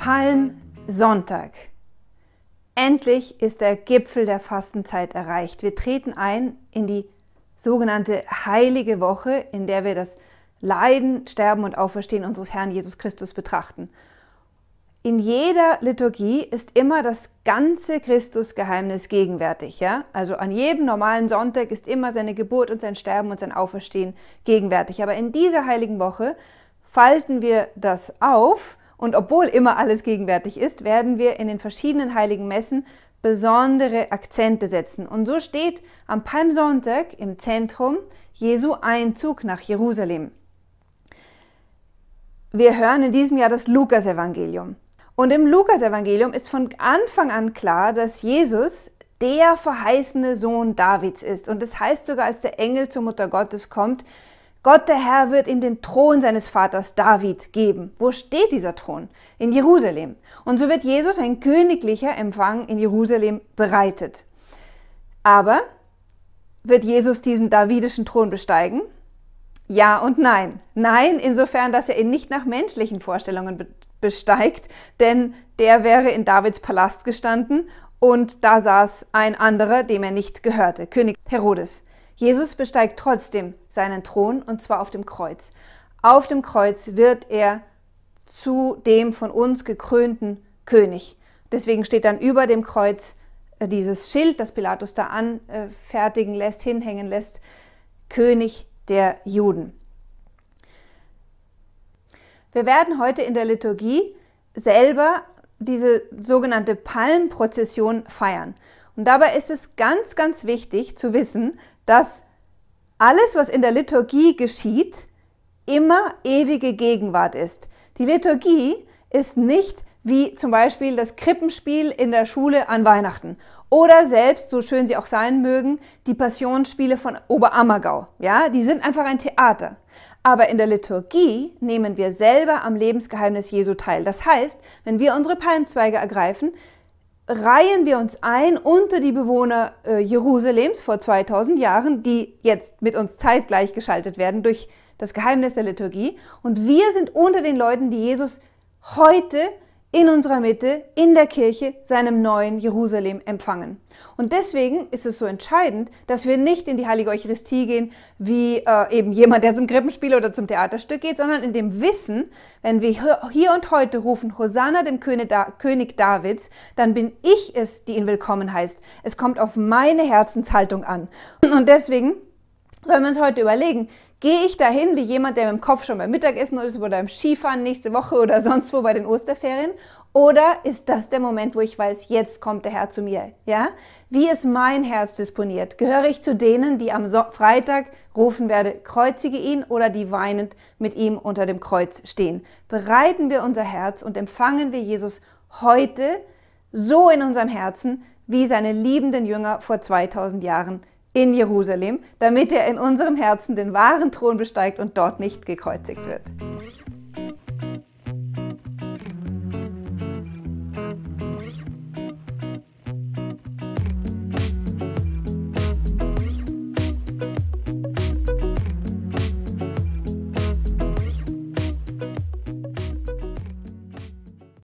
Palmsonntag. Endlich ist der Gipfel der Fastenzeit erreicht. Wir treten ein in die sogenannte heilige Woche, in der wir das Leiden, Sterben und Auferstehen unseres Herrn Jesus Christus betrachten. In jeder Liturgie ist immer das ganze Christusgeheimnis gegenwärtig. Ja? Also an jedem normalen Sonntag ist immer seine Geburt und sein Sterben und sein Auferstehen gegenwärtig. Aber in dieser heiligen Woche falten wir das auf und obwohl immer alles gegenwärtig ist, werden wir in den verschiedenen heiligen Messen besondere Akzente setzen. Und so steht am Palmsonntag im Zentrum Jesu Einzug nach Jerusalem. Wir hören in diesem Jahr das Lukasevangelium. Und im Lukasevangelium ist von Anfang an klar, dass Jesus der verheißene Sohn Davids ist. Und es das heißt sogar, als der Engel zur Mutter Gottes kommt, Gott der Herr wird ihm den Thron seines Vaters David geben. Wo steht dieser Thron? In Jerusalem. Und so wird Jesus ein königlicher Empfang in Jerusalem bereitet. Aber wird Jesus diesen davidischen Thron besteigen? Ja und nein. Nein, insofern, dass er ihn nicht nach menschlichen Vorstellungen besteigt, denn der wäre in Davids Palast gestanden und da saß ein anderer, dem er nicht gehörte, König Herodes. Jesus besteigt trotzdem seinen Thron und zwar auf dem Kreuz. Auf dem Kreuz wird er zu dem von uns gekrönten König. Deswegen steht dann über dem Kreuz äh, dieses Schild, das Pilatus da anfertigen lässt, hinhängen lässt, König der Juden. Wir werden heute in der Liturgie selber diese sogenannte Palmprozession feiern. Und dabei ist es ganz, ganz wichtig zu wissen, dass alles, was in der Liturgie geschieht, immer ewige Gegenwart ist. Die Liturgie ist nicht wie zum Beispiel das Krippenspiel in der Schule an Weihnachten oder selbst, so schön sie auch sein mögen, die Passionsspiele von Oberammergau. Ja, die sind einfach ein Theater. Aber in der Liturgie nehmen wir selber am Lebensgeheimnis Jesu teil. Das heißt, wenn wir unsere Palmzweige ergreifen, reihen wir uns ein unter die Bewohner äh, Jerusalems vor 2000 Jahren, die jetzt mit uns zeitgleich geschaltet werden durch das Geheimnis der Liturgie. Und wir sind unter den Leuten, die Jesus heute in unserer Mitte, in der Kirche, seinem neuen Jerusalem empfangen. Und deswegen ist es so entscheidend, dass wir nicht in die Heilige Eucharistie gehen, wie äh, eben jemand, der zum Krippenspiel oder zum Theaterstück geht, sondern in dem Wissen, wenn wir hier und heute rufen, Hosanna dem König Davids, dann bin ich es, die ihn willkommen heißt. Es kommt auf meine Herzenshaltung an. Und deswegen Sollen wir uns heute überlegen, gehe ich dahin wie jemand, der mit dem Kopf schon beim Mittagessen ist oder beim Skifahren nächste Woche oder sonst wo bei den Osterferien? Oder ist das der Moment, wo ich weiß, jetzt kommt der Herr zu mir? Ja? Wie ist mein Herz disponiert? Gehöre ich zu denen, die am Freitag rufen werde, kreuzige ihn oder die weinend mit ihm unter dem Kreuz stehen? Bereiten wir unser Herz und empfangen wir Jesus heute so in unserem Herzen, wie seine liebenden Jünger vor 2000 Jahren in Jerusalem, damit er in unserem Herzen den wahren Thron besteigt und dort nicht gekreuzigt wird.